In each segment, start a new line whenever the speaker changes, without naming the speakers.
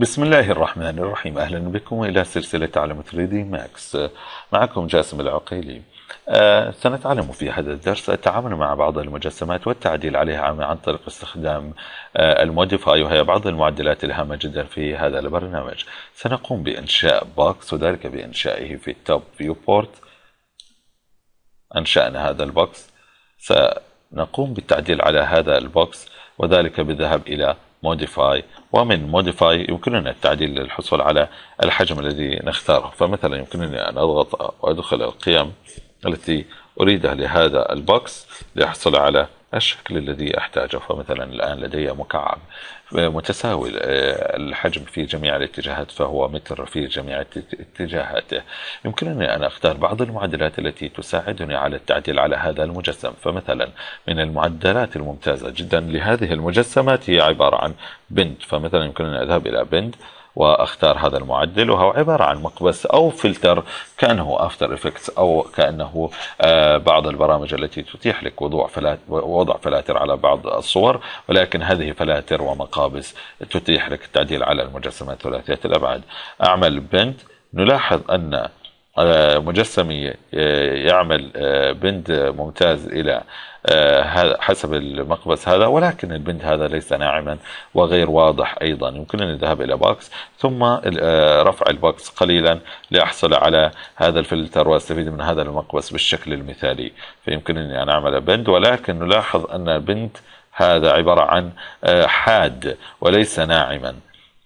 بسم الله الرحمن الرحيم أهلا بكم إلى سلسلة تعلم 3D ماكس معكم جاسم العقيلي آه سنتعلم في هذا الدرس التعامل مع بعض المجسمات والتعديل عليها عن طريق استخدام آه الموديفاي وهي بعض المعدلات الهامة جدا في هذا البرنامج سنقوم بإنشاء بوكس وذلك بإنشائه في التوب فيو بورت أنشأنا هذا البوكس سنقوم بالتعديل على هذا البوكس وذلك بالذهاب إلى modify ومن modify يمكننا التعديل للحصول على الحجم الذي نختاره فمثلا يمكنني أن أضغط وأدخل القيم التي أريدها لهذا البوكس لأحصل على الشكل الذي أحتاجه فمثلا الآن لدي مكعب متساوي آه، الحجم في جميع الاتجاهات فهو متر في جميع اتجاهاته يمكنني أن أختار بعض المعدلات التي تساعدني على التعديل على هذا المجسم فمثلا من المعدلات الممتازة جدا لهذه المجسمات هي عبارة عن بند فمثلا يمكنني أذهب إلى بند واختار هذا المعدل وهو عبارة عن مقبس او فلتر كأنه افتر افكتس او كأنه آه، بعض البرامج التي تتيح لك وضع فلاتر وضع فلاتر على بعض الصور ولكن هذه فلاتر ومقابس تتيح لك التعديل على المجسمات ثلاثية الابعاد اعمل بنت نلاحظ ان آه، مجسم آه، يعمل آه، بند ممتاز إلى حسب المقبس هذا ولكن البند هذا ليس ناعما وغير واضح أيضا يمكنني الذهاب إلى باكس ثم رفع الباكس قليلا لأحصل على هذا الفلتر وأستفيد من هذا المقبس بالشكل المثالي فيمكنني أن أعمل بند ولكن نلاحظ أن بند هذا عبارة عن حاد وليس ناعما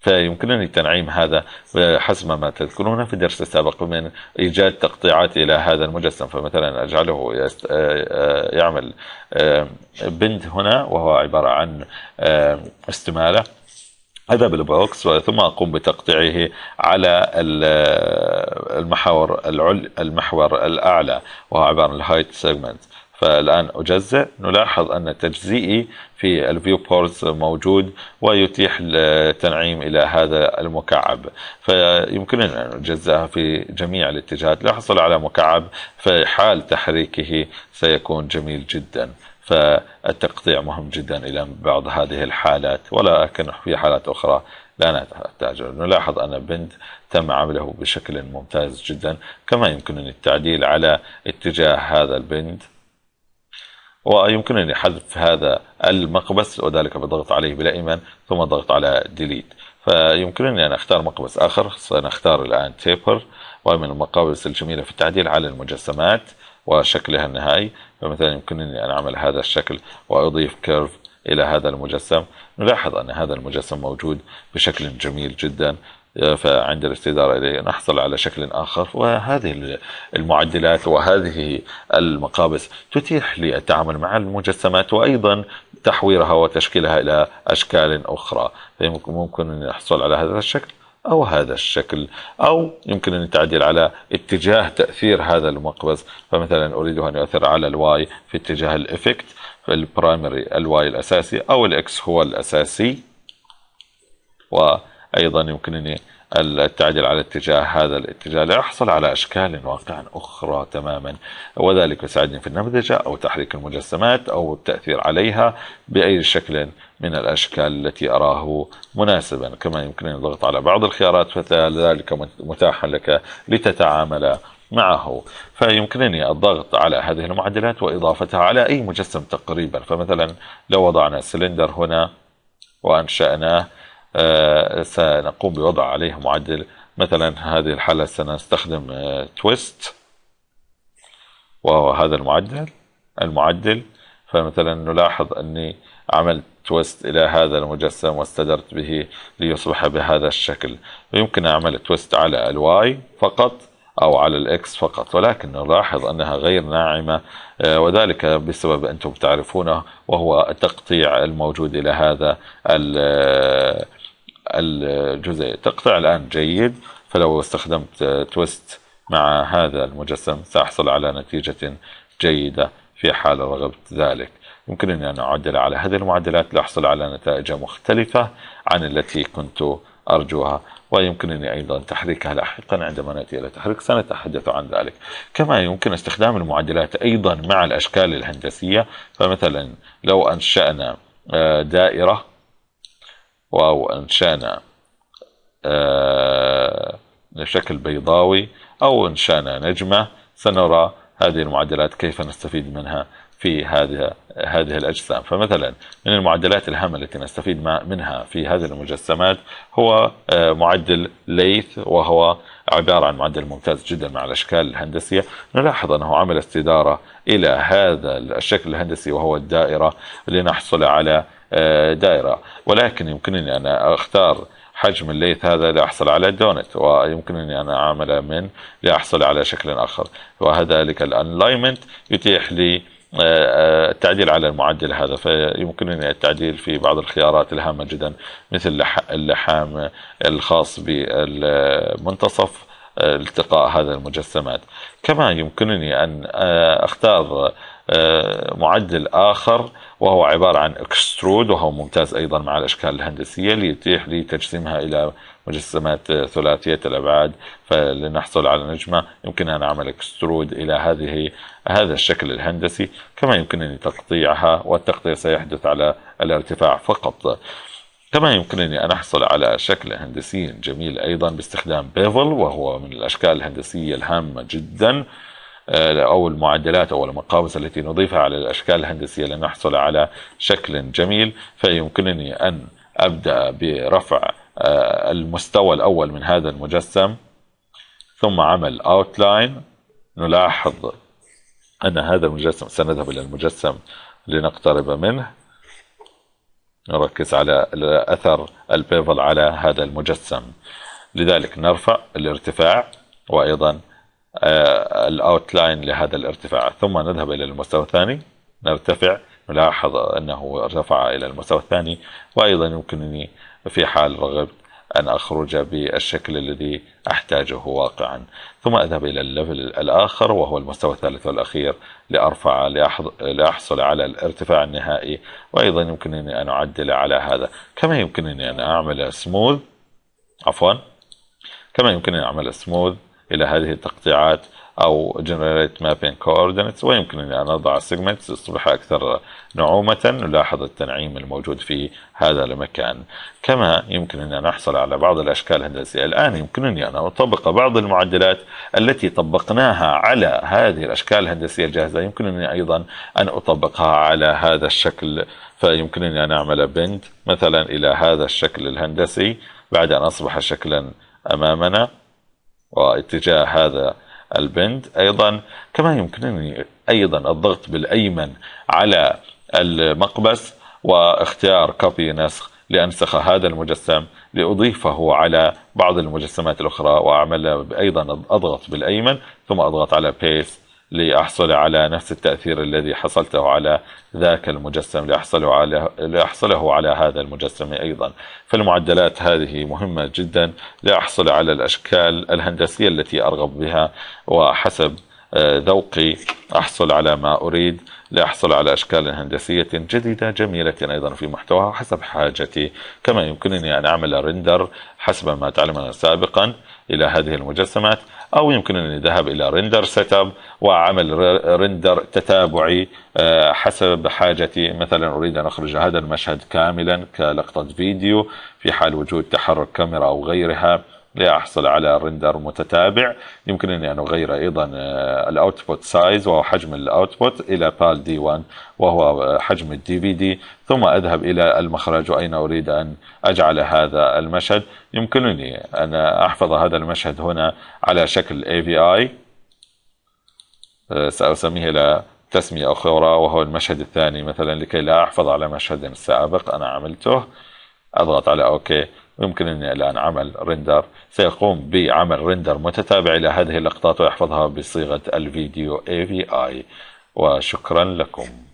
فيمكنني تنعيم هذا حسب ما تذكرون في الدرس السابق من إيجاد تقطيعات إلى هذا المجسم فمثلا أجعله آه، آه، يعمل آه، بند هنا وهو عبارة عن استمالة هذا بالبوكس ثم أقوم بتقطيعه على المحور العل المحور الأعلى وهو عبارة عن الهايت سيجمنت فالآن أجزئ نلاحظ أن تجزئي في الفيو بورز موجود ويتيح التنعيم إلى هذا المكعب فيمكننا أن نجزئها في جميع الاتجاهات لأحصل على مكعب في حال تحريكه سيكون جميل جدا فالتقطيع مهم جدا إلى بعض هذه الحالات ولكن في حالات أخرى لا نحتاج نلاحظ أن بنت تم عمله بشكل ممتاز جدا كما يمكنني التعديل على اتجاه هذا البنت ويمكنني حذف هذا المقبس وذلك بالضغط عليه بلا إيمان ثم الضغط على ديليت فيمكنني أن أختار مقبس آخر سنختار الآن تيبر وهي من المقابس الجميلة في التعديل على المجسمات وشكلها النهائي فمثلا يمكنني أن أعمل هذا الشكل وأضيف كيرف إلى هذا المجسم نلاحظ أن هذا المجسم موجود بشكل جميل جدا فعند الاستدارة إليه نحصل على شكل آخر وهذه المعدلات وهذه المقابس تتيح لي التعامل مع المجسمات وأيضا تحويرها وتشكيلها إلى أشكال أخرى فممكن أن أحصل على هذا الشكل أو هذا الشكل أو يمكن أن التعديل على اتجاه تأثير هذا المقبس فمثلا أريد أن يؤثر على الواي في اتجاه الإفكت البرايمري الواي الأساسي أو الإكس هو الأساسي و أيضا يمكنني التعديل على اتجاه هذا الاتجاه لأحصل على أشكال واقع أخرى تماما وذلك يساعدني في النمذجة أو تحريك المجسمات أو التأثير عليها بأي شكل من الأشكال التي أراه مناسبا كما يمكنني الضغط على بعض الخيارات فذلك متاح لك لتتعامل معه فيمكنني الضغط على هذه المعدلات وإضافتها على أي مجسم تقريبا فمثلا لو وضعنا سلندر هنا وأنشأناه آه، سنقوم بوضع عليها معدل مثلا هذه الحالة سنستخدم تويست آه، وهو هذا المعدل المعدل فمثلا نلاحظ أني عملت تويست إلى هذا المجسم واستدرت به ليصبح بهذا الشكل فيمكن أعمل تويست على الواي فقط أو على الإكس فقط ولكن نلاحظ أنها غير ناعمة آه، وذلك بسبب أنتم تعرفونه وهو التقطيع الموجود إلى هذا الجزئية تقطع الآن جيد فلو استخدمت تويست مع هذا المجسم سأحصل على نتيجة جيدة في حال رغبت ذلك يمكنني أن أعدل على هذه المعدلات لأحصل على نتائج مختلفة عن التي كنت أرجوها ويمكنني أيضا تحريكها لاحقا عندما نأتي إلى تحريك سنتحدث عن ذلك كما يمكن استخدام المعدلات أيضا مع الأشكال الهندسية فمثلا لو أنشأنا آه، دائرة أو إنشانا بشكل آه، بيضاوي أو إنشانا نجمة سنرى هذه المعدلات كيف نستفيد منها في هذه هذه الأجسام فمثلا من المعدلات الهامة التي نستفيد منها في هذه المجسمات هو آه، معدل ليث وهو عبارة عن معدل ممتاز جدا مع الأشكال الهندسية نلاحظ أنه عمل استدارة إلى هذا الشكل الهندسي وهو الدائرة لنحصل على آه، دائرة ولكن يمكنني أن أختار حجم الليث هذا لأحصل على دونت ويمكنني أن أعمل من لأحصل على شكل آخر لك الأنلايمنت يتيح لي التعديل على المعدل هذا فيمكنني التعديل في بعض الخيارات الهامة جدا مثل اللحام الخاص بالمنتصف التقاء هذا المجسمات كما يمكنني أن آه، أختار آه، معدل آخر وهو عبارة عن اكسترود وهو ممتاز أيضا مع الأشكال الهندسية ليتيح لي تجسيمها إلى مجسمات ثلاثية الأبعاد فلنحصل على نجمة يمكن أن أعمل اكسترود إلى هذه هذا الشكل الهندسي كما يمكنني تقطيعها والتقطيع سيحدث على الارتفاع فقط كما يمكنني أن أحصل على شكل هندسي جميل أيضا باستخدام بيفل وهو من الأشكال الهندسية الهامة جداً آه، أو المعدلات أو المقاوس التي نضيفها على الأشكال الهندسية لنحصل على شكل جميل فيمكنني أن أبدأ برفع آه، المستوى الأول من هذا المجسم ثم عمل أوتلاين نلاحظ أن هذا المجسم سنذهب إلى المجسم لنقترب منه نركز على أثر البيفل على هذا المجسم لذلك نرفع الارتفاع وأيضا آه، الاوتلاين لهذا الارتفاع ثم نذهب الى المستوى الثاني نرتفع نلاحظ انه ارتفع الى المستوى الثاني وايضا يمكنني في حال رغبت ان اخرج بالشكل الذي احتاجه واقعا ثم اذهب الى الليفل الاخر وهو المستوى الثالث والاخير لارفع لاحصل على الارتفاع النهائي وايضا يمكنني ان اعدل على هذا كما يمكنني ان اعمل سموث عفوا كما يمكنني ان اعمل سموث إلى هذه التقطيعات أو جنريت مابين كوردينتس ويمكنني أن أضع سيجمنتس يصبح أكثر نعومة نلاحظ التنعيم الموجود في هذا المكان كما يمكن أن نحصل على بعض الأشكال الهندسية الآن يمكنني أن أطبق بعض المعدلات التي طبقناها على هذه الأشكال الهندسية الجاهزة يمكنني أيضا أن أطبقها على هذا الشكل فيمكنني أن أعمل بنت مثلا إلى هذا الشكل الهندسي بعد أن أصبح شكلا أمامنا واتجاه هذا البند أيضا كما يمكنني أيضا الضغط بالأيمن على المقبس واختيار كوبي نسخ لأنسخ هذا المجسم لأضيفه على بعض المجسمات الأخرى وأعمل أيضا أضغط بالأيمن ثم أضغط على بيست لأحصل على نفس التأثير الذي حصلته على ذاك المجسم لأحصله على, لأحصله على هذا المجسم أيضا فالمعدلات هذه مهمة جدا لأحصل على الأشكال الهندسية التي أرغب بها وحسب آه، ذوقي أحصل على ما أريد لأحصل على أشكال هندسية جديدة جميلة أيضا في محتواها حسب حاجتي كما يمكنني أن أعمل رندر حسب ما تعلمنا سابقا الى هذه المجسمات او يمكنني الذهاب الى ريندر سيتاب وعمل ريندر تتابعي آه، حسب حاجتي مثلا اريد ان اخرج هذا المشهد كاملا كلقطه فيديو في حال وجود تحرك كاميرا او غيرها لأحصل على رندر متتابع يمكنني أن أغير أيضا آه، الأوتبوت سايز وهو حجم الأوتبوت إلى بال دي 1 وهو حجم الدي في دي ثم أذهب إلى المخرج وأين أريد أن أجعل هذا المشهد يمكنني أن أحفظ هذا المشهد هنا على شكل AVI آه، سأسميه إلى تسمية أخرى وهو المشهد الثاني مثلا لكي لا أحفظ على مشهد سابق أنا عملته أضغط على أوكي أن الآن عمل ريندر سيقوم بعمل ريندر متتابع إلى هذه اللقطات ويحفظها بصيغة الفيديو AVI وشكرا لكم